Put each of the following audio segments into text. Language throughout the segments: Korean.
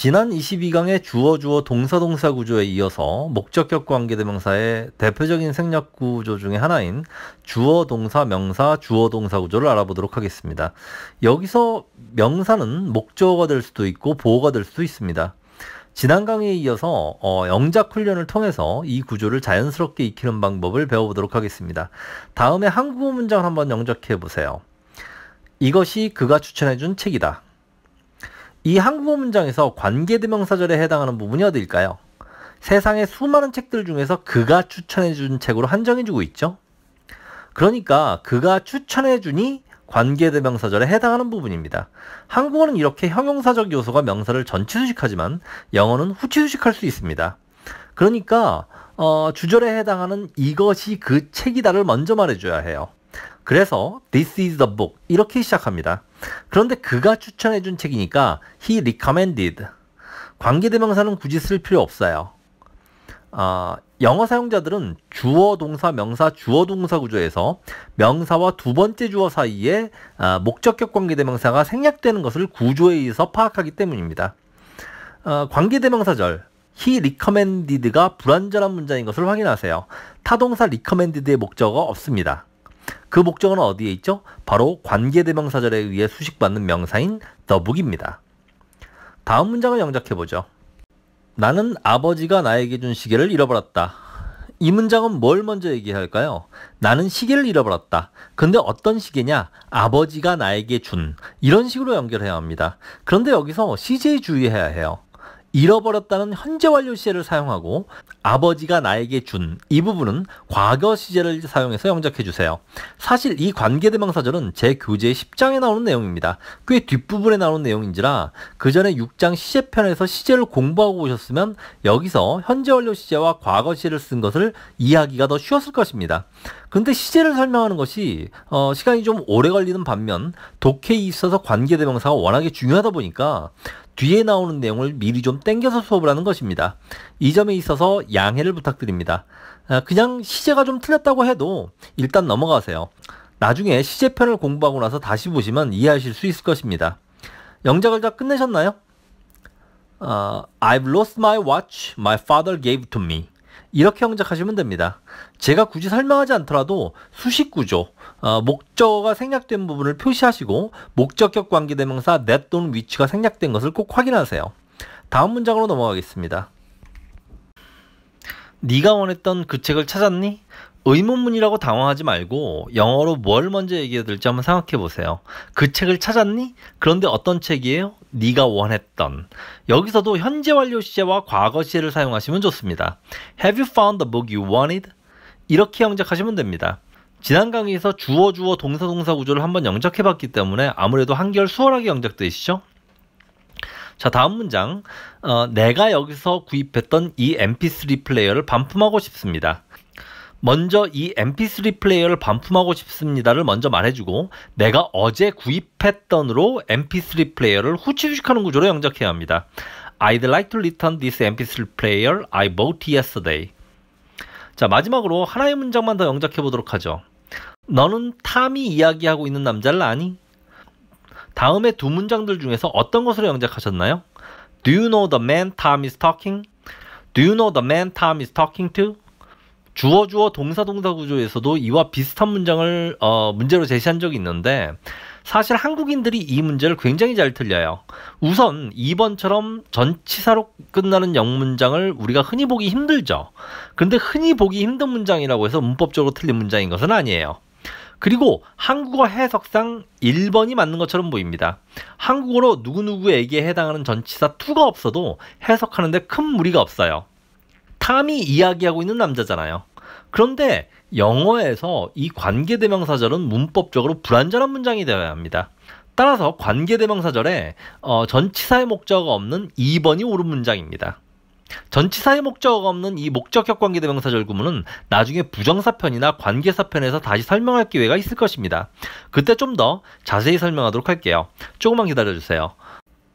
지난 22강의 주어주어 동사동사 구조에 이어서 목적격 관계대명사의 대표적인 생략 구조 중에 하나인 주어동사 명사 주어동사 구조를 알아보도록 하겠습니다. 여기서 명사는 목적어가 될 수도 있고 보호가 될 수도 있습니다. 지난 강의에 이어서 어, 영작 훈련을 통해서 이 구조를 자연스럽게 익히는 방법을 배워보도록 하겠습니다. 다음에 한국어 문장 을 한번 영작해 보세요. 이것이 그가 추천해준 책이다. 이 한국어 문장에서 관계대명사절에 해당하는 부분이 어디일까요? 세상의 수많은 책들 중에서 그가 추천해준 책으로 한정해주고 있죠. 그러니까 그가 추천해주니 관계대명사절에 해당하는 부분입니다. 한국어는 이렇게 형용사적 요소가 명사를 전치수식하지만 영어는 후치수식할 수 있습니다. 그러니까 어, 주절에 해당하는 이것이 그 책이다를 먼저 말해줘야 해요. 그래서 this is the book 이렇게 시작합니다. 그런데 그가 추천해준 책이니까 he recommended. 관계대명사는 굳이 쓸 필요 없어요. 아, 영어 사용자들은 주어 동사 명사 주어 동사 구조에서 명사와 두 번째 주어 사이에 아, 목적격 관계대명사가 생략되는 것을 구조에 의해서 파악하기 때문입니다. 아, 관계대명사절 he recommended가 불완전한 문장인 것을 확인하세요. 타동사 recommended의 목적어 없습니다. 그 목적은 어디에 있죠? 바로 관계대명사절에 의해 수식받는 명사인 더북입니다 다음 문장을 영작해 보죠. 나는 아버지가 나에게 준 시계를 잃어버렸다. 이 문장은 뭘 먼저 얘기할까요? 나는 시계를 잃어버렸다. 근데 어떤 시계냐? 아버지가 나에게 준. 이런 식으로 연결해야 합니다. 그런데 여기서 CJ 주의해야 해요. 잃어버렸다는 현재 완료 시제를 사용하고 아버지가 나에게 준 이 부분은 과거 시제를 사용해서 영작해 주세요. 사실 이 관계대명사절은 제 교재 10장에 나오는 내용입니다. 꽤 뒷부분에 나오는 내용인지라 그 전에 6장 시제편에서 시제를 공부하고 오셨으면 여기서 현재 완료 시제와 과거 시제를 쓴 것을 이해하기가 더 쉬웠을 것입니다. 근데 시제를 설명하는 것이 어, 시간이 좀 오래 걸리는 반면 독해에 있어서 관계대명사가 워낙에 중요하다 보니까 뒤에 나오는 내용을 미리 좀 땡겨서 수업을 하는 것입니다. 이 점에 있어서 양해를 부탁드립니다. 아, 그냥 시제가 좀 틀렸다고 해도 일단 넘어가세요. 나중에 시제편을 공부하고 나서 다시 보시면 이해하실 수 있을 것입니다. 영작을 다 끝내셨나요? Uh, I've lost my watch my father gave to me. 이렇게 형작하시면 됩니다. 제가 굳이 설명하지 않더라도 수식 구조, 어, 목적어가 생략된 부분을 표시하시고 목적격 관계대명사 net 또는 w h 가 생략된 것을 꼭 확인하세요. 다음 문장으로 넘어가겠습니다. 네가 원했던 그 책을 찾았니? 의문문이라고 당황하지 말고 영어로 뭘 먼저 얘기해야 될지 한번 생각해 보세요. 그 책을 찾았니? 그런데 어떤 책이에요? 네가 원했던 여기서도 현재 완료 시제와 과거 시제를 사용하시면 좋습니다. Have you found the book you wanted? 이렇게 영작하시면 됩니다. 지난 강의에서 주어 주어 동사 동사 구조를 한번 영작해 봤기 때문에 아무래도 한결 수월하게 영작되시죠? 자 다음 문장 어, 내가 여기서 구입했던 이 mp3 플레이어를 반품하고 싶습니다. 먼저 이 mp3 플레이어를 반품하고 싶습니다를 먼저 말해주고 내가 어제 구입했던으로 mp3 플레이어를 후치수식하는 구조로 영작해야 합니다. I'd like to return this mp3 player I bought yesterday. 자 마지막으로 하나의 문장만 더 영작해 보도록 하죠. 너는 탐이 이야기하고 있는 남자를 아니? 다음에 두 문장들 중에서 어떤 것으로 영작하셨나요? Do you know the man Tom is talking? Do you know the man Tom is talking to? 주어 주어 동사 동사 구조에서도 이와 비슷한 문장을 어, 문제로 제시한 적이 있는데 사실 한국인들이 이 문제를 굉장히 잘 틀려요. 우선 2번처럼 전치사로 끝나는 영문장을 우리가 흔히 보기 힘들죠. 그런데 흔히 보기 힘든 문장이라고 해서 문법적으로 틀린 문장인 것은 아니에요. 그리고 한국어 해석상 1번이 맞는 것처럼 보입니다. 한국어로 누구누구에게 해당하는 전치사 2가 없어도 해석하는데 큰 무리가 없어요. 탐이 이야기하고 있는 남자잖아요. 그런데 영어에서 이 관계대명사절은 문법적으로 불완전한 문장이 되어야 합니다. 따라서 관계대명사절에 어, 전치사의 목적 없는 2번이 옳은 문장입니다. 전치사의 목적 없는 이 목적격 관계대명사절 구문은 나중에 부정사편이나 관계사편에서 다시 설명할 기회가 있을 것입니다. 그때 좀 더 자세히 설명하도록 할게요. 조금만 기다려주세요.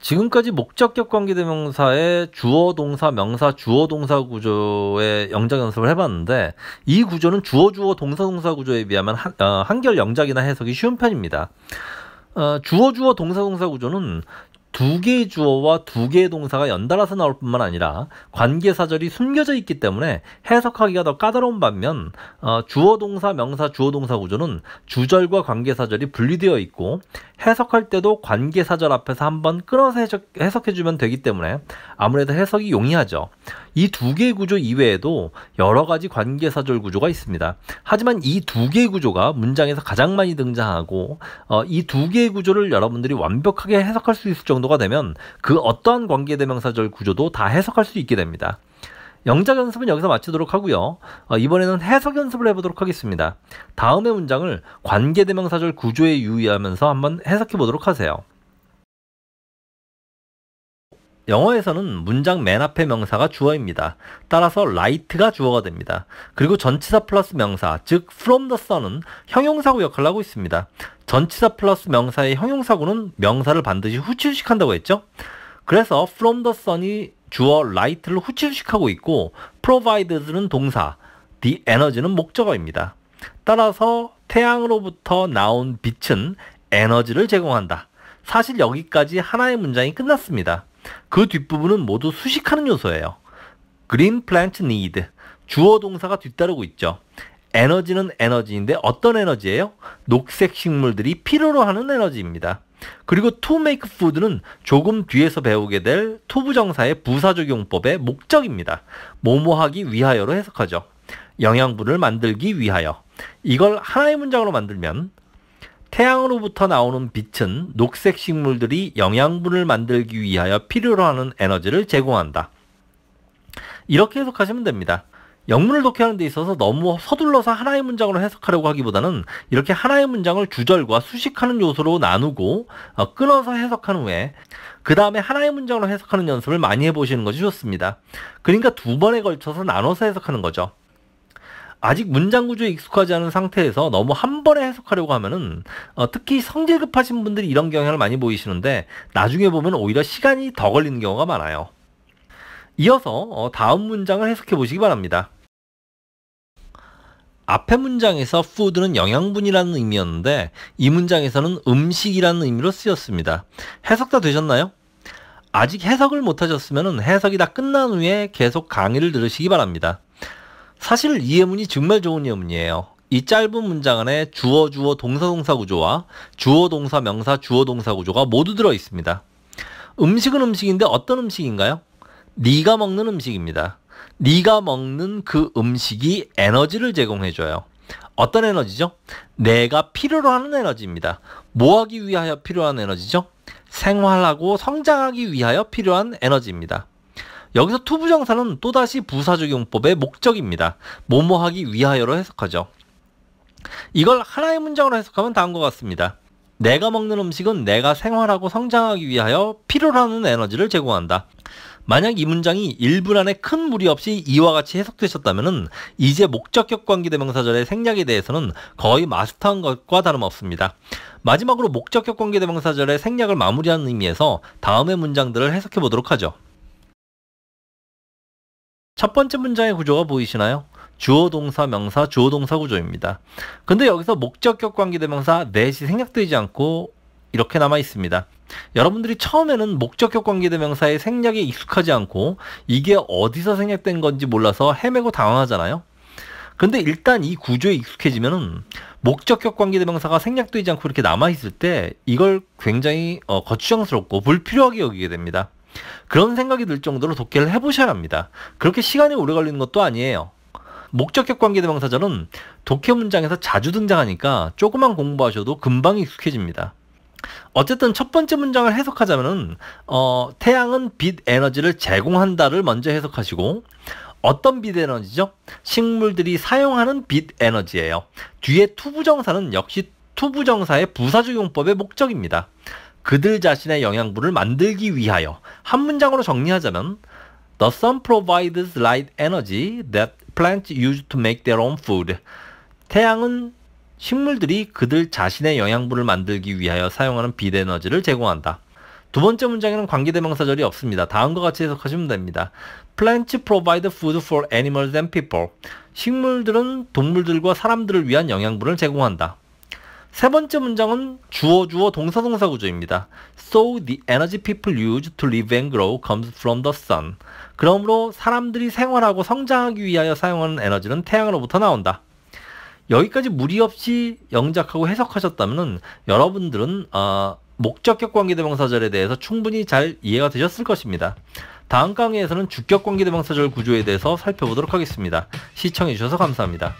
지금까지 목적격 관계대명사의 주어 동사 명사 주어 동사 구조의 영작 연습을 해봤는데 이 구조는 주어 주어 동사 동사 구조에 비하면 한, 어, 한결 영작이나 해석이 쉬운 편입니다. 어, 주어 주어 동사 동사 구조는 두 개의 주어와 두 개의 동사가 연달아서 나올 뿐만 아니라 관계사절이 숨겨져 있기 때문에 해석하기가 더 까다로운 반면 어, 주어 동사 명사 주어 동사 구조는 주절과 관계사절이 분리되어 있고 해석할 때도 관계사절 앞에서 한번 끊어서 해석, 해주면 되기 때문에 아무래도 해석이 용이하죠. 이 두 개의 구조 이외에도 여러 가지 관계사절 구조가 있습니다. 하지만 이 두 개의 구조가 문장에서 가장 많이 등장하고 어, 이 두 개의 구조를 여러분들이 완벽하게 해석할 수 있을 정도 정도가 되면 그 어떠한 관계대명사절 구조도 다 해석할 수 있게 됩니다. 영작 연습은 여기서 마치도록 하고요. 어, 이번에는 해석 연습을 해보도록 하겠습니다. 다음의 문장을 관계대명사절 구조에 유의하면서 한번 해석해 보도록 하세요. 영어에서는 문장 맨 앞에 명사가 주어입니다. 따라서 light가 주어가 됩니다. 그리고 전치사 플러스 명사, 즉 from the sun은 형용사고 역할을 하고 있습니다. 전치사 플러스 명사의 형용사구는 명사를 반드시 후치수식한다고 했죠. 그래서 from the sun이 주어 light를 후치수식하고 있고 provides는 동사, the energy는 목적어입니다. 따라서 태양으로부터 나온 빛은 에너지를 제공한다. 사실 여기까지 하나의 문장이 끝났습니다. 그 뒷부분은 모두 수식하는 요소예요. green plant need 주어 동사가 뒤따르고 있죠. 에너지는 에너지인데 어떤 에너지예요? 녹색 식물들이 필요로 하는 에너지입니다. 그리고 to make food는 조금 뒤에서 배우게 될투부정사의 부사적용법의 목적입니다. 모모하기 위하여로 해석하죠. 영양분을 만들기 위하여. 이걸 하나의 문장으로 만들면 태양으로부터 나오는 빛은 녹색 식물들이 영양분을 만들기 위하여 필요로 하는 에너지를 제공한다. 이렇게 해석하시면 됩니다. 영문을 독해하는 데 있어서 너무 서둘러서 하나의 문장으로 해석하려고 하기보다는 이렇게 하나의 문장을 주절과 수식하는 요소로 나누고 어, 끊어서 해석한 후에 그 다음에 하나의 문장으로 해석하는 연습을 많이 해보시는 것이 좋습니다. 그러니까 두 번에 걸쳐서 나눠서 해석하는 거죠. 아직 문장 구조에 익숙하지 않은 상태에서 너무 한 번에 해석하려고 하면은 어, 특히 성질 급하신 분들이 이런 경향을 많이 보이시는데 나중에 보면 오히려 시간이 더 걸리는 경우가 많아요. 이어서 어, 다음 문장을 해석해 보시기 바랍니다. 앞의 문장에서 food는 영양분이라는 의미였는데 이 문장에서는 음식이라는 의미로 쓰였습니다. 해석 다 되셨나요? 아직 해석을 못 하셨으면 해석이 다 끝난 후에 계속 강의를 들으시기 바랍니다. 사실 이 예문이 정말 좋은 예문이에요. 이 짧은 문장 안에 주어 주어 동사 동사 구조와 주어 동사 명사 주어 동사 구조가 모두 들어 있습니다. 음식은 음식인데 어떤 음식인가요? 네가 먹는 음식입니다. 네가 먹는 그 음식이 에너지를 제공해 줘요. 어떤 에너지죠? 내가 필요로 하는 에너지입니다. 뭐 하기 위하여 필요한 에너지죠? 생활하고 성장하기 위하여 필요한 에너지입니다. 여기서 투부정사는 또다시 부사적용법의 목적입니다. 뭐뭐 하기 위하여로 해석하죠. 이걸 하나의 문장으로 해석하면 다음과 같습니다. 내가 먹는 음식은 내가 생활하고 성장하기 위하여 필요로 하는 에너지를 제공한다. 만약 이 문장이 1분 안에 큰 무리 없이 이와 같이 해석되셨다면 이제 목적격 관계대명사절의 생략에 대해서는 거의 마스터한 것과 다름없습니다. 마지막으로 목적격 관계대명사절의 생략을 마무리하는 의미에서 다음의 문장들을 해석해 보도록 하죠. 첫 번째 문장의 구조가 보이시나요? 주어 동사 명사 주어 동사 구조입니다. 근데 여기서 목적격 관계대명사 넷이 생략되지 않고 이렇게 남아 있습니다. 여러분들이 처음에는 목적격 관계대명사의 생략에 익숙하지 않고 이게 어디서 생략된 건지 몰라서 헤매고 당황하잖아요. 근데 일단 이 구조에 익숙해지면은 목적격 관계대명사가 생략되지 않고 이렇게 남아있을 때 이걸 굉장히 어, 거추장스럽고 불필요하게 여기게 됩니다. 그런 생각이 들 정도로 독해를 해보셔야 합니다. 그렇게 시간이 오래 걸리는 것도 아니에요. 목적격 관계대명사절은 독해 문장에서 자주 등장하니까 조금만 공부하셔도 금방 익숙해집니다. 어쨌든 첫 번째 문장을 해석하자면은 어, 태양은 빛 에너지를 제공한다를 먼저 해석하시고 어떤 빛 에너지죠? 식물들이 사용하는 빛 에너지예요. 뒤에 투부정사는 역시 투부정사의 부사적용법의 목적입니다. 그들 자신의 영양분을 만들기 위하여 한 문장으로 정리하자면 The sun provides light energy that plants use to make their own food. 태양은 식물들이 그들 자신의 영양분을 만들기 위하여 사용하는 비대에너지를 제공한다. 두 번째 문장에는 관계대명사절이 없습니다. 다음과 같이 해석하시면 됩니다. Plants provide food for animals and people. 식물들은 동물들과 사람들을 위한 영양분을 제공한다. 세 번째 문장은 주어 주어 동사 동사 구조입니다. So the energy people use to live and grow comes from the sun. 그러므로 사람들이 생활하고 성장하기 위하여 사용하는 에너지는 태양으로부터 나온다. 여기까지 무리 없이 영작하고 해석하셨다면 여러분들은 아, 목적격 관계대명사절에 대해서 충분히 잘 이해가 되셨을 것입니다. 다음 강의에서는 주격 관계대명사절 구조에 대해서 살펴보도록 하겠습니다. 시청해주셔서 감사합니다.